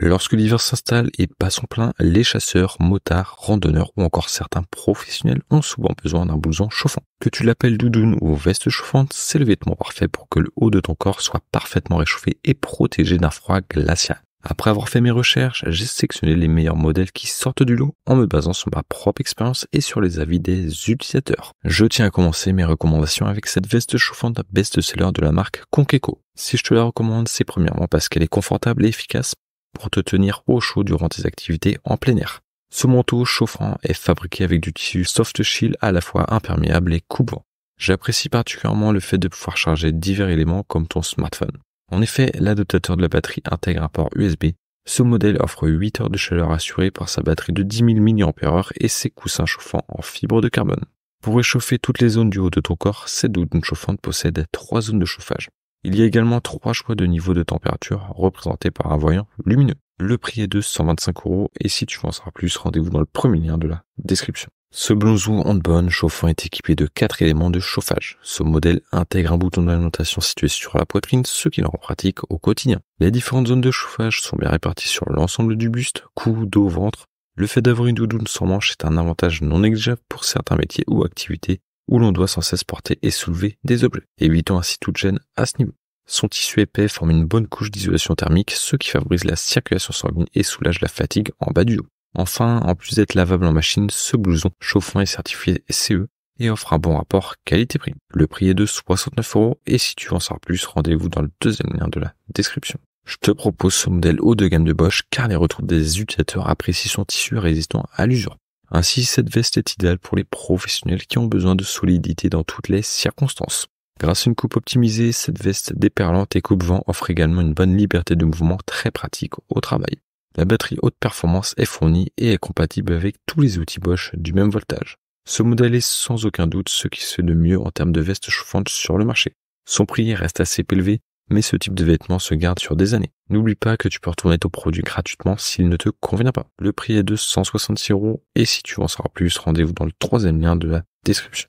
Lorsque l'hiver s'installe et passe son plein, les chasseurs, motards, randonneurs ou encore certains professionnels ont souvent besoin d'un blouson chauffant. Que tu l'appelles doudoune ou veste chauffante, c'est le vêtement parfait pour que le haut de ton corps soit parfaitement réchauffé et protégé d'un froid glacial. Après avoir fait mes recherches, j'ai sélectionné les meilleurs modèles qui sortent du lot en me basant sur ma propre expérience et sur les avis des utilisateurs. Je tiens à commencer mes recommandations avec cette veste chauffante best-seller de la marque Conkeco. Si je te la recommande, c'est premièrement parce qu'elle est confortable et efficace pour te tenir au chaud durant tes activités en plein air. Ce manteau chauffant est fabriqué avec du tissu soft shield à la fois imperméable et coupant. J'apprécie particulièrement le fait de pouvoir charger divers éléments comme ton smartphone. En effet, l'adaptateur de la batterie intègre un port USB. Ce modèle offre 8 heures de chaleur assurée par sa batterie de 10 000 mAh et ses coussins chauffants en fibre de carbone. Pour réchauffer toutes les zones du haut de ton corps, cette doudoune chauffante possède trois zones de chauffage. Il y a également trois choix de niveau de température représentés par un voyant lumineux. Le prix est de 125 euros et si tu veux en savoir plus, rendez-vous dans le premier lien de la description. Ce blouson bonne chauffant est équipé de quatre éléments de chauffage. Ce modèle intègre un bouton d'alimentation situé sur la poitrine, ce qui le rend pratique au quotidien. Les différentes zones de chauffage sont bien réparties sur l'ensemble du buste, cou, dos, ventre. Le fait d'avoir une doudoune sans manche est un avantage non négligeable pour certains métiers ou activités où l'on doit sans cesse porter et soulever des objets, évitant ainsi toute gêne à ce niveau. Son tissu épais forme une bonne couche d'isolation thermique, ce qui favorise la circulation sanguine et soulage la fatigue en bas du dos. Enfin, en plus d'être lavable en machine, ce blouson chauffant est certifié CE et offre un bon rapport qualité-prix. Le prix est de 69 euros et si tu en sors plus, rendez-vous dans le deuxième lien de la description. Je te propose ce modèle haut de gamme de Bosch car les retours des utilisateurs apprécient son tissu résistant à l'usure. Ainsi, cette veste est idéale pour les professionnels qui ont besoin de solidité dans toutes les circonstances. Grâce à une coupe optimisée, cette veste déperlante et coupe-vent offre également une bonne liberté de mouvement très pratique au travail. La batterie haute performance est fournie et est compatible avec tous les outils Bosch du même voltage. Ce modèle est sans aucun doute ce qui se fait de mieux en termes de veste chauffante sur le marché. Son prix reste assez élevé, mais ce type de vêtements se garde sur des années. N'oublie pas que tu peux retourner ton produit gratuitement s'il ne te convient pas. Le prix est de 166 euros et si tu en sauras plus, rendez-vous dans le troisième lien de la description.